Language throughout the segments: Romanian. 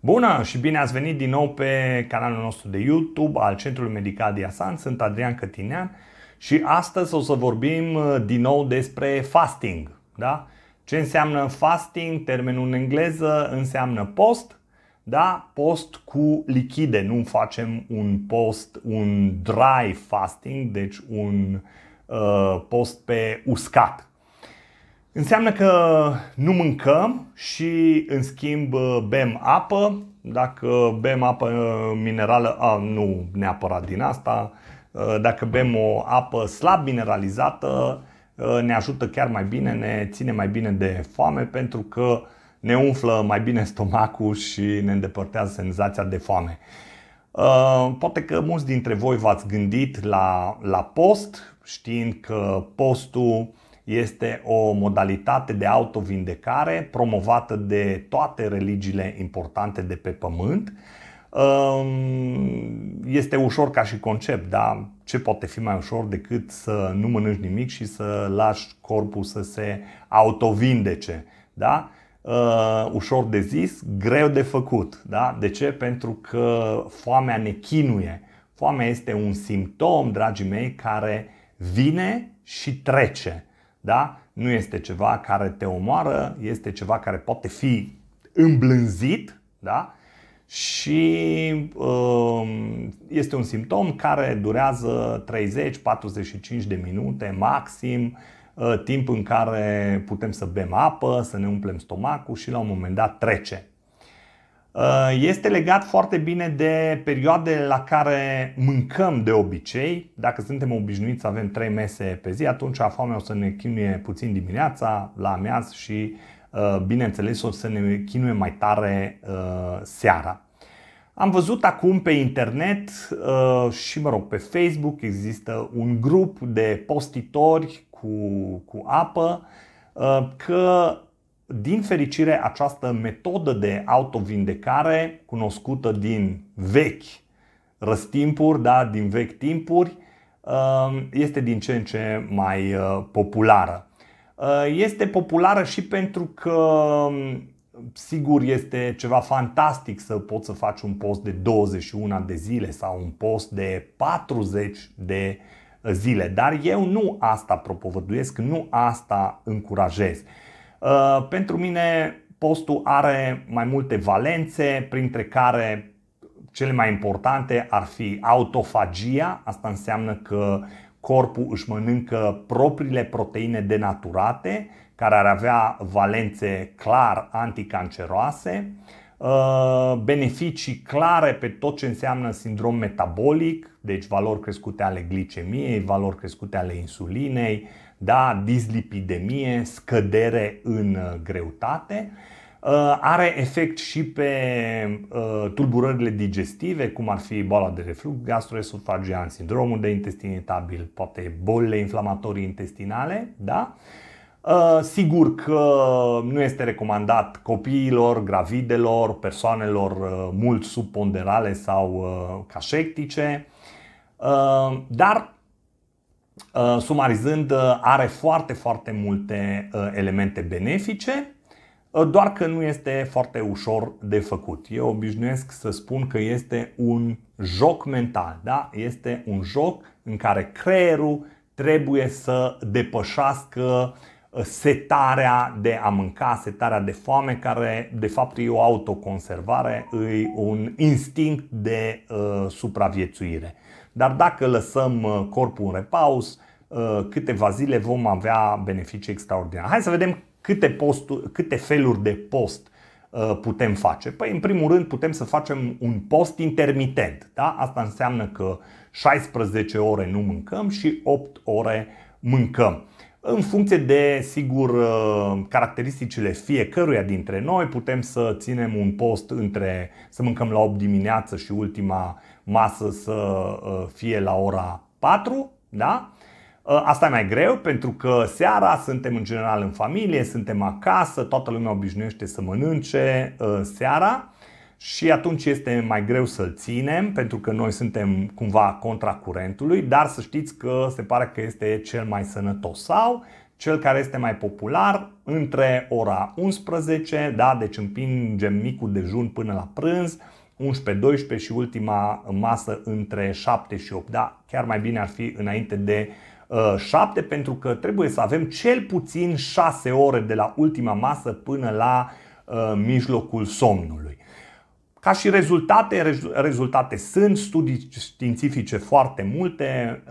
Bună și bine ați venit din nou pe canalul nostru de YouTube al Centrului Medical Diasan. Sunt Adrian Cătinean și astăzi o să vorbim uh, din nou despre fasting. Da? Ce înseamnă fasting? Termenul în engleză înseamnă post. Da? Post cu lichide. Nu facem un post, un dry fasting, deci un uh, post pe uscat. Înseamnă că nu mâncăm și în schimb bem apă. Dacă bem apă minerală, a, nu neapărat din asta, dacă bem o apă slab mineralizată, ne ajută chiar mai bine, ne ține mai bine de foame pentru că ne umflă mai bine stomacul și ne îndepărtează senzația de foame. Ă, poate că mulți dintre voi v-ați gândit la, la post, știind că postul este o modalitate de autovindecare promovată de toate religiile importante de pe pământ. Ehm, este ușor ca și concept, dar ce poate fi mai ușor decât să nu mănânci nimic și să lași corpul să se autovindece? Da? Ehm, ușor de zis, greu de făcut. Da? De ce? Pentru că foamea ne chinuie. Foamea este un simptom, dragii mei, care vine și trece. Da? Nu este ceva care te omoară, este ceva care poate fi îmblânzit da? și um, este un simptom care durează 30-45 de minute maxim, uh, timp în care putem să bem apă, să ne umplem stomacul și la un moment dat trece. Uh, este legat foarte bine de perioadele la care mâncăm de obicei. Dacă suntem obișnuiți să avem 3 mese pe zi, atunci foamea o să ne chinuie puțin dimineața, la amiaz și, uh, bineînțeles, o să ne chinuie mai tare uh, seara. Am văzut acum pe internet și, mă rog, pe Facebook există un grup de postitori cu, cu apă că din fericire, această metodă de autovindecare, cunoscută din vechi răstimpuri, da, din vechi timpuri, uh, este din ce în ce mai uh, populară. Uh, este populară și pentru că, um, sigur, este ceva fantastic să poți să faci un post de 21 de zile sau un post de 40 de zile, dar eu nu asta propovăduiesc, nu asta încurajez. Uh, pentru mine postul are mai multe valențe, printre care cele mai importante ar fi autofagia, asta înseamnă că corpul își mănâncă propriile proteine denaturate, care ar avea valențe clar anticanceroase, uh, beneficii clare pe tot ce înseamnă sindrom metabolic, deci valori crescute ale glicemiei, valori crescute ale insulinei, da, dislipidemie, scădere în uh, greutate. Uh, are efect și pe uh, tulburările digestive, cum ar fi boala de reflux gastroesofagian, sindromul de intestin irritabil, poate bolile inflamatorii intestinale. Da? Sigur că nu este recomandat copiilor, gravidelor, persoanelor mult subponderale sau cașectice, dar Uh, sumarizând, uh, are foarte, foarte multe uh, elemente benefice, doar că nu este foarte ușor de făcut. Eu obișnuiesc să spun că este un joc mental, da? este un joc în care creierul trebuie să depășească setarea de a mânca, setarea de foame, care de fapt e o autoconservare, e un instinct de uh, supraviețuire. Dar dacă lăsăm uh, corpul în repaus, uh, câteva zile vom avea beneficii extraordinare. Hai să vedem câte, posturi, câte feluri de post uh, putem face. Păi, în primul rând, putem să facem un post intermitent. Da? Asta înseamnă că 16 ore nu mâncăm și 8 ore mâncăm. În funcție de, sigur, uh, caracteristicile fiecăruia dintre noi, putem să ținem un post între să mâncăm la 8 dimineață și ultima masă să uh, fie la ora 4, da? Uh, asta e mai greu pentru că seara suntem în general în familie, suntem acasă, toată lumea obișnuiește să mănânce seara și atunci este mai greu să-l ținem pentru că noi suntem cumva contra curentului, dar să știți că se pare că este cel mai sănătos sau cel care este mai popular între ora 11, da, deci împingem micul dejun până la prânz, 11-12 și ultima masă între 7 și 8. Da, chiar mai bine ar fi înainte de 7 uh, pentru că trebuie să avem cel puțin 6 ore de la ultima masă până la uh, mijlocul somnului. Ca și rezultate, rezultate sunt studii științifice foarte multe.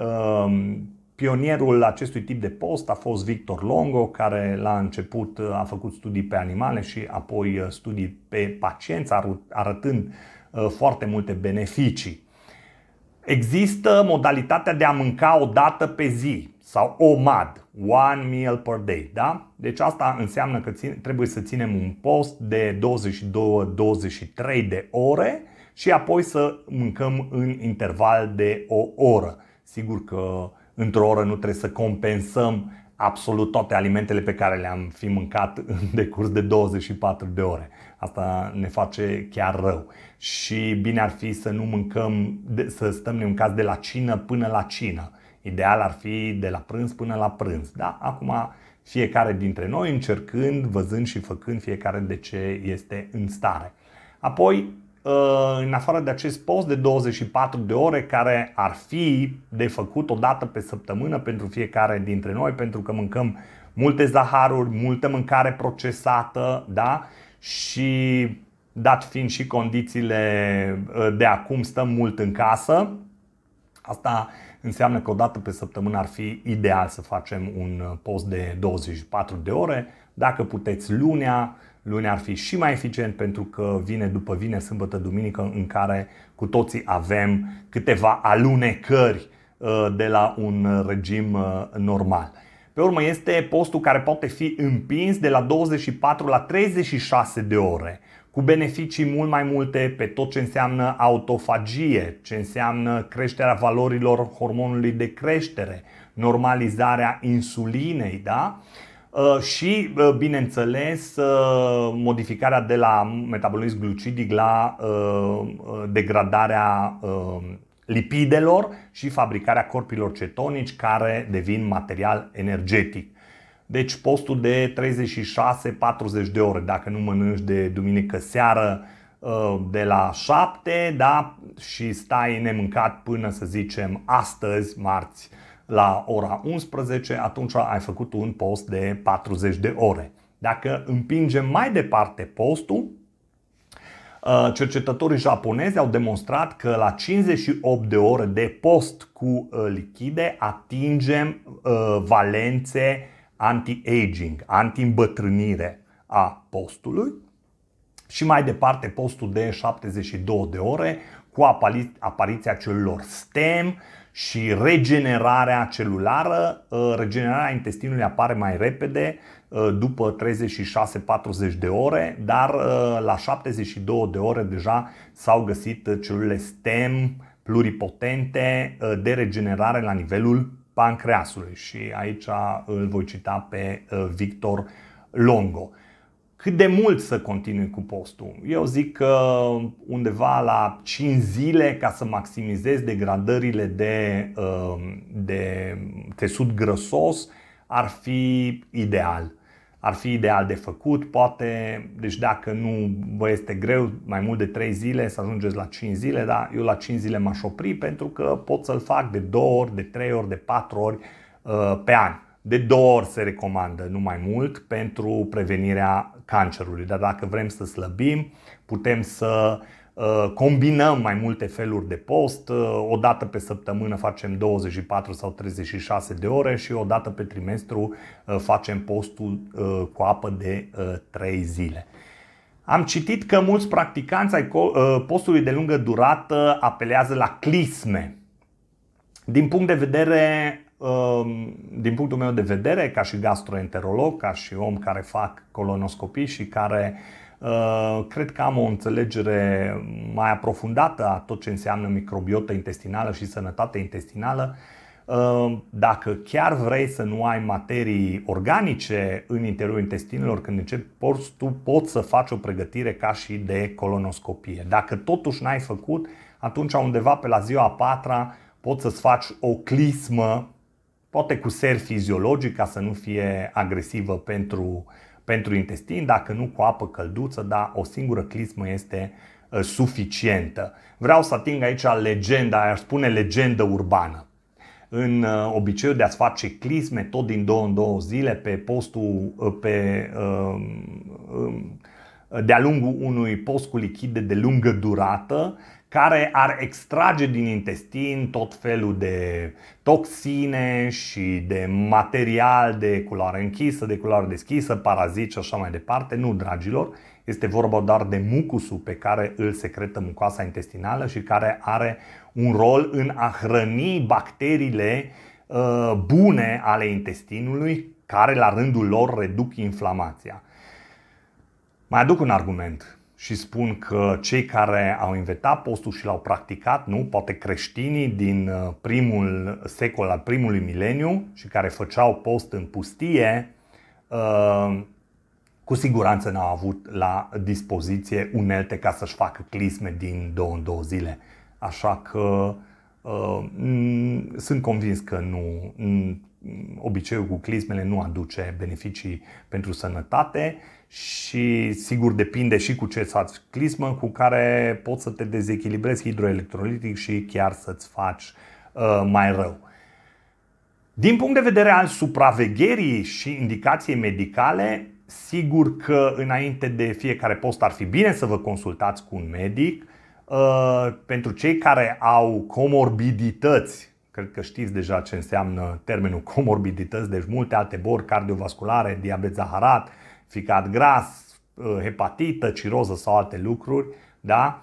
Um, pionierul acestui tip de post a fost Victor Longo, care la început uh, a făcut studii pe animale și apoi uh, studii pe pacienți, arătând uh, foarte multe beneficii. Există modalitatea de a mânca o dată pe zi sau OMAD, One Meal Per Day. Da? Deci asta înseamnă că ține, trebuie să ținem un post de 22-23 de ore și apoi să mâncăm în interval de o oră. Sigur că într-o oră nu trebuie să compensăm absolut toate alimentele pe care le-am fi mâncat în decurs de 24 de ore. Asta ne face chiar rău. Și bine ar fi să nu mâncăm, să stăm caz de la cină până la cină Ideal ar fi de la prânz până la prânz. Da? Acum fiecare dintre noi încercând, văzând și făcând fiecare de ce este în stare. Apoi, ă, în afară de acest post de 24 de ore care ar fi de făcut o dată pe săptămână pentru fiecare dintre noi, pentru că mâncăm multe zaharuri, multă mâncare procesată, da? Și dat fiind și condițiile ă, de acum, stăm mult în casă. Asta înseamnă că o dată pe săptămână ar fi ideal să facem un uh, post de 24 de ore. Dacă puteți lunea, lunea ar fi și mai eficient pentru că vine după vine, sâmbătă, duminică, în care cu toții avem câteva alunecări uh, de la un regim uh, normal. Pe urmă este postul care poate fi împins de la 24 la 36 de ore cu beneficii mult mai multe pe tot ce înseamnă autofagie, ce înseamnă creșterea valorilor hormonului de creștere, normalizarea insulinei, da? Uh, și, uh, bineînțeles, uh, modificarea de la metabolism glucidic la degradarea lipidelor și fabricarea corpilor cetonici care devin material energetic. Deci postul de 36-40 de ore, dacă nu mănânci de duminică seară ă, de la 7 da? și stai nemâncat până să zicem astăzi, marți, la ora 11, atunci ai făcut un post de 40 de ore. Dacă împingem mai departe postul, Uh, cercetătorii japonezi au demonstrat că la 58 de ore de post cu uh, lichide atingem uh, valențe anti-aging, anti-îmbătrânire a postului și mai departe postul de 72 de ore cu apariția celor stem și regenerarea celulară. Regenerarea intestinului apare mai repede Uh, după 36-40 de ore, dar uh, la 72 de ore deja s-au găsit uh, celule STEM pluripotente de regenerare la nivelul pancreasului și aici îl voi cita pe Victor Longo. Cât de mult să continui cu postul? Eu zic că undeva la 5 zile ca să maximizezi degradările de, de tesut grăsos ar fi ideal ar fi ideal de făcut, poate, deci dacă nu vă este greu mai mult de 3 zile să ajungeți la 5 zile, dar eu la 5 zile m-aș opri pentru că pot să-l fac de 2 ori, de 3 ori, de 4 ori uh, pe an. De 2 ori se recomandă, nu mai mult, pentru prevenirea cancerului. Dar dacă vrem să slăbim, putem să Uh, combinăm mai multe feluri de post, uh, o dată pe săptămână facem 24 sau 36 de ore și o dată pe trimestru uh, facem postul cu apă de 3 zile. Am citit că mulți practicanți ai postului de lungă durată apelează la clisme. Din punct de vedere um, din punctul meu de vedere, ca și gastroenterolog, ca și om care fac colonoscopii și care uh, Uh, cred că am o înțelegere mai aprofundată a tot ce înseamnă microbiota intestinală și sănătate intestinală. Uh, dacă chiar vrei să nu ai materii organice în interiorul intestinelor când începi porți, tu poți să faci o pregătire ca și de colonoscopie. Dacă totuși n-ai făcut, atunci undeva pe la ziua a patra poți să-ți faci o clismă, poate cu ser fiziologic ca să nu fie agresivă pentru uh, pentru intestin, dacă nu cu apă călduță, dar o singură clismă este uh, suficientă. Vreau să ating aici legenda, aș spune legenda urbană. În uh, obiceiul de a-ți face clisme tot din două în două zile pe postul, uh, pe um, de-a lungul unui post cu lichide de lungă durată care ar extrage din intestin tot felul de toxine și de material de culoare închisă, de culoare deschisă, paraziți și așa mai departe. Nu, dragilor, este vorba doar de mucusul pe care îl secretă mucoasa intestinală și care are un rol în a hrăni bacteriile uh, bune ale intestinului care la rândul lor reduc inflamația. Mai aduc un argument și spun că cei care au inventat postul și l-au practicat, nu, poate creștinii din uh, primul secol al primului mileniu și care făceau post în pustie, uh, cu siguranță n-au avut la dispoziție unelte ca să-și facă clisme din două în două zile. Așa că uh, sunt convins că nu, obiceiul cu clismele nu aduce beneficii pentru sănătate și sigur depinde și cu ce faci, clismă cu care poți să te dezechilibrezi hidroelectrolitic și chiar să-ți faci uh, mai rău. Din punct de vedere al supravegherii și indicației medicale, sigur că înainte de fiecare post ar fi bine să vă consultați cu un medic. Uh, pentru cei care au comorbidități, cred că știți deja ce înseamnă termenul comorbidități, deci multe alte boli cardiovasculare, diabet zaharat, ficat gras, ă, hepatită, ciroză sau alte lucruri, da?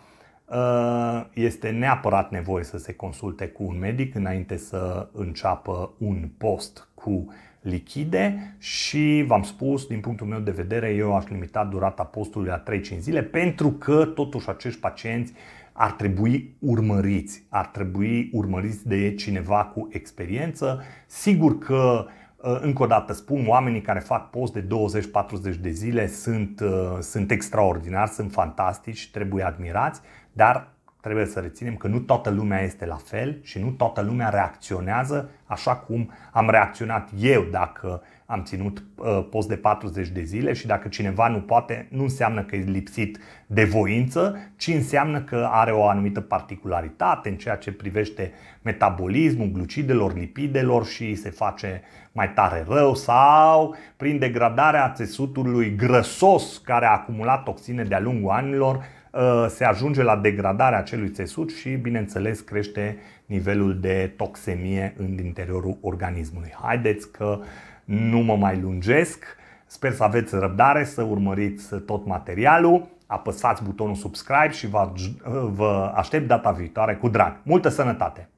Ă, este neapărat nevoie să se consulte cu un medic înainte să înceapă un post cu lichide și v-am spus, din punctul meu de vedere, eu aș limita durata postului la 3-5 zile pentru că totuși acești pacienți ar trebui urmăriți, ar trebui urmăriți de cineva cu experiență. Sigur că uh, Uh, încă o dată spun, oamenii care fac post de 20-40 de zile sunt, uh, sunt extraordinari, sunt fantastici, trebuie admirați, dar trebuie să reținem că nu toată lumea este la fel și nu toată lumea reacționează așa cum am reacționat eu dacă am ținut uh, post de 40 de zile și dacă cineva nu poate, nu înseamnă că e lipsit de voință, ci înseamnă că are o anumită particularitate în ceea ce privește metabolismul glucidelor, lipidelor și se face mai tare rău sau prin degradarea țesutului grăsos care a acumulat toxine de-a lungul anilor Uh, se ajunge la degradarea acelui țesut și, bineînțeles, crește nivelul de toxemie în interiorul organismului. Haideți că nu mă mai lungesc. Sper să aveți răbdare, să urmăriți tot materialul, apăsați butonul subscribe și vă uh, aștept data viitoare cu drag. Multă sănătate!